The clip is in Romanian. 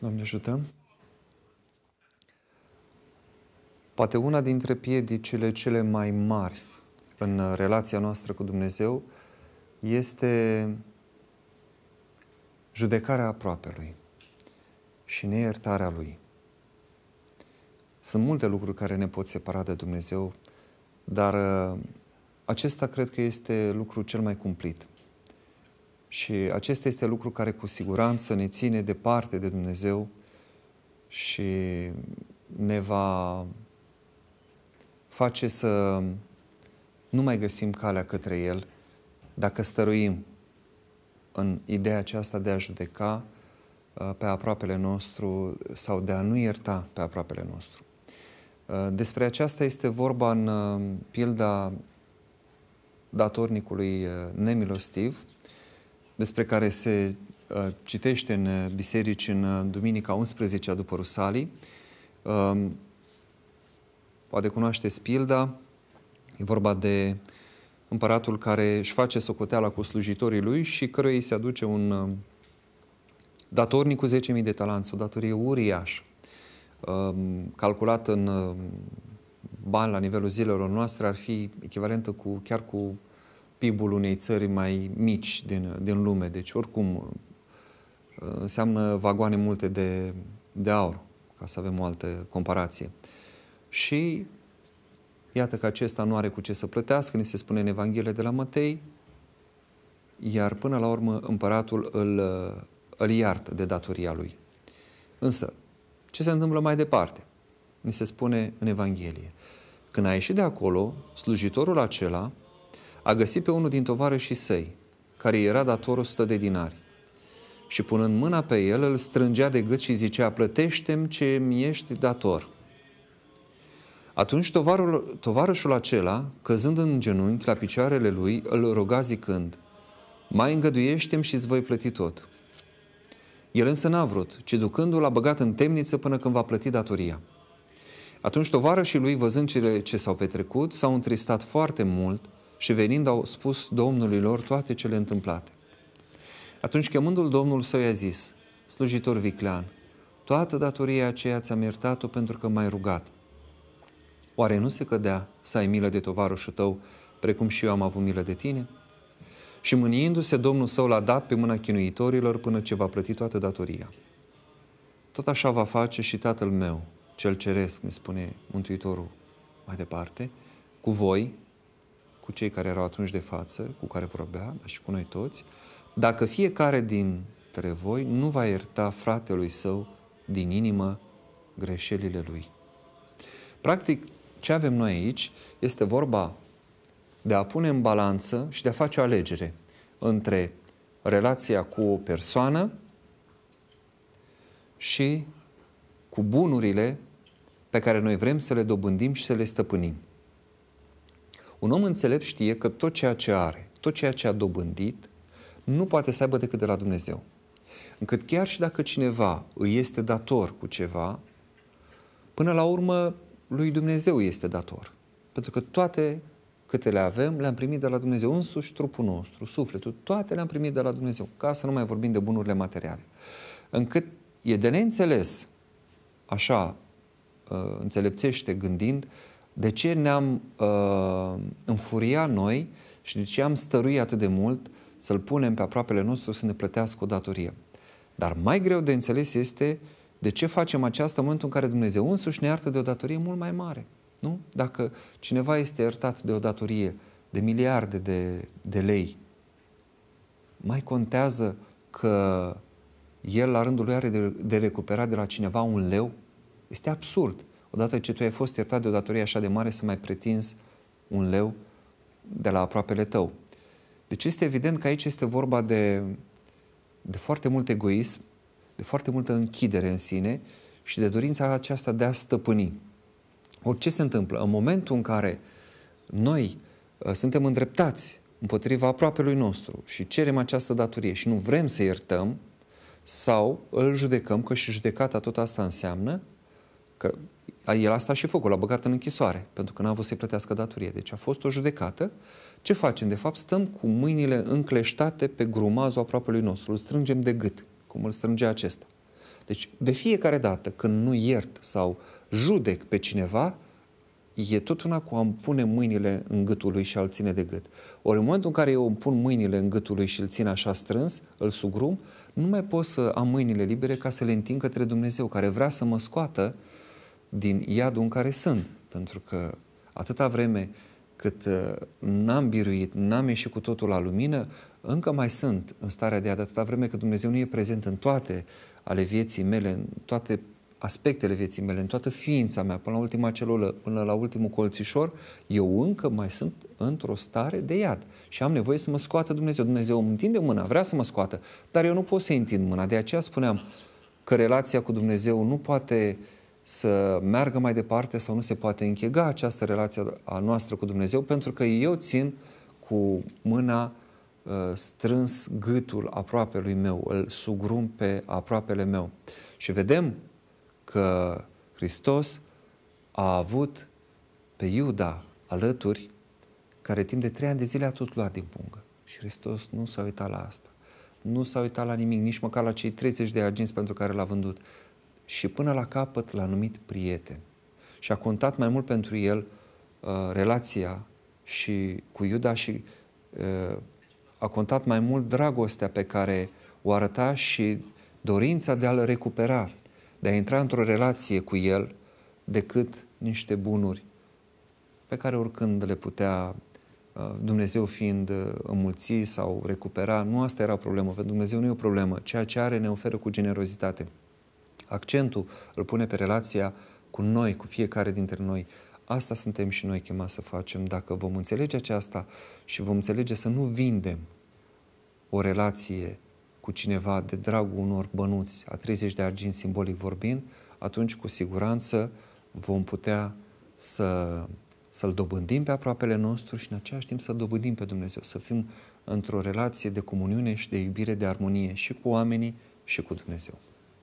Doamne ajutăm! Poate una dintre piedicile cele mai mari în relația noastră cu Dumnezeu este judecarea aproapelui și neiertarea lui. Sunt multe lucruri care ne pot separa de Dumnezeu, dar uh, acesta cred că este lucrul cel mai cumplit. Și acesta este lucru care cu siguranță ne ține departe de Dumnezeu și ne va face să nu mai găsim calea către El dacă stăruim în ideea aceasta de a judeca uh, pe aproapele nostru sau de a nu ierta pe aproapele nostru. Uh, despre aceasta este vorba în uh, pilda datornicului nemilostiv, despre care se uh, citește în uh, biserici în uh, Duminica 11 după Rusalii. Um, poate cunoaște spilda. e vorba de împăratul care își face socoteala cu slujitorii lui și căruia îi se aduce un um, datornic cu 10.000 de talanți, o datorie uriașă, um, calculată în bani la nivelul zilelor noastre, ar fi echivalentă cu, chiar cu PIB-ul unei țări mai mici din, din lume. Deci, oricum, înseamnă vagoane multe de, de aur, ca să avem o altă comparație. Și iată că acesta nu are cu ce să plătească, ni se spune în Evanghelie de la Matei, iar până la urmă împăratul îl, îl iartă de datoria lui. Însă, ce se întâmplă mai departe? Ni se spune în Evanghelie. Când a ieșit de acolo, slujitorul acela, a găsit pe unul din tovarășii săi, care era dator 100 de dinari. Și punând mâna pe el, îl strângea de gât și zicea, plătește-mi ce mi ești dator. Atunci tovarul, tovarășul acela, căzând în genunchi la picioarele lui, îl roga zicând, mai îngăduiește-mi și îți voi plăti tot. El însă n-a vrut, ci ducându-l a băgat în temniță până când va plăti datoria. Atunci tovarășii lui, văzând cele ce s-au petrecut, s-au întristat foarte mult și venind au spus Domnului lor toate cele întâmplate. Atunci chemându-l Domnul său i-a zis, slujitor viclean, toată datoria aceea ți-am iertat-o pentru că m-ai rugat. Oare nu se cădea să ai milă de tovarășul tău, precum și eu am avut milă de tine? Și mâniindu-se, Domnul său l-a dat pe mâna chinuitorilor până ce va plăti toată datoria. Tot așa va face și Tatăl meu, cel Ceresc, ne spune Mântuitorul mai departe, cu voi, cu cei care erau atunci de față, cu care vorbea, dar și cu noi toți, dacă fiecare dintre voi nu va ierta fratelui său din inimă greșelile lui. Practic, ce avem noi aici este vorba de a pune în balanță și de a face o alegere între relația cu o persoană și cu bunurile pe care noi vrem să le dobândim și să le stăpânim. Un om înțelept știe că tot ceea ce are, tot ceea ce a dobândit, nu poate să aibă decât de la Dumnezeu. Încât chiar și dacă cineva îi este dator cu ceva, până la urmă lui Dumnezeu este dator. Pentru că toate câte le avem, le-am primit de la Dumnezeu însuși, trupul nostru, sufletul, toate le-am primit de la Dumnezeu, ca să nu mai vorbim de bunurile materiale. Încât e de neînțeles, așa uh, înțelepțește gândind, de ce ne-am uh, înfuria noi și de ce am stăruit atât de mult să-l punem pe aproapele nostru să ne plătească o datorie. Dar mai greu de înțeles este de ce facem aceasta în momentul în care Dumnezeu însuși ne iartă de o datorie mult mai mare. Nu? Dacă cineva este iertat de o datorie de miliarde de, de lei, mai contează că el la rândul lui are de, de recuperat de la cineva un leu? Este absurd. Odată ce tu ai fost iertat de o datorie așa de mare, să mai pretinzi un leu de la aproapele tău. Deci este evident că aici este vorba de, de foarte mult egoism, de foarte multă închidere în sine și de dorința aceasta de a stăpâni. O ce se întâmplă? În momentul în care noi uh, suntem îndreptați împotriva aproapelui nostru și cerem această datorie și nu vrem să iertăm sau îl judecăm, că și judecata tot asta înseamnă Că el asta și făcut, l-a băgat în închisoare, pentru că n-a avut să-i plătească datorie. Deci a fost o judecată. Ce facem? De fapt, stăm cu mâinile încleștate pe grumazul lui nostru. Îl strângem de gât, cum îl strânge acesta. Deci, de fiecare dată când nu iert sau judec pe cineva, e tot una cu a-mi pune mâinile în gâtul lui și a-l ține de gât. Ori în momentul în care eu îmi pun mâinile în gâtul lui și îl țin așa strâns, îl sugrum, nu mai pot să am mâinile libere ca să le întind către Dumnezeu, care vrea să mă scoată din iadul în care sunt. Pentru că atâta vreme cât uh, n-am biruit, n-am ieșit cu totul la lumină, încă mai sunt în starea de iad. atâta vreme cât Dumnezeu nu e prezent în toate ale vieții mele, în toate aspectele vieții mele, în toată ființa mea, până la ultima celulă, până la ultimul colțișor, eu încă mai sunt într-o stare de iad și am nevoie să mă scoată Dumnezeu. Dumnezeu îmi întinde mâna, vrea să mă scoată, dar eu nu pot să-i întind mâna. De aceea spuneam că relația cu Dumnezeu nu poate uh, să meargă mai departe sau nu se poate închega această relație a noastră cu Dumnezeu, pentru că eu țin cu mâna uh, strâns gâtul aproapelui meu, îl sugrum pe aproapele meu. Și vedem că Hristos a avut pe Iuda alături, care timp de trei ani de zile a tot luat din pungă. Și Hristos nu s-a uitat la asta. Nu s-a uitat la nimic, nici măcar la cei 30 de agenți pentru care l-a vândut și până la capăt l-a numit prieten. Și a contat mai mult pentru el uh, relația și cu Iuda și uh, a contat mai mult dragostea pe care o arăta și dorința de a-l recupera, de a intra într-o relație cu el, decât niște bunuri pe care oricând le putea uh, Dumnezeu fiind uh, înmulți sau recupera, nu asta era problema, pentru Dumnezeu nu e o problemă. Ceea ce are ne oferă cu generozitate accentul îl pune pe relația cu noi, cu fiecare dintre noi. Asta suntem și noi chemați să facem. Dacă vom înțelege aceasta și vom înțelege să nu vindem o relație cu cineva de dragul unor bănuți a 30 de argint simbolic vorbind, atunci cu siguranță vom putea să, să-L dobândim pe aproapele nostru și în același timp să dobândim pe Dumnezeu, să fim într-o relație de comuniune și de iubire, de armonie și cu oamenii și cu Dumnezeu.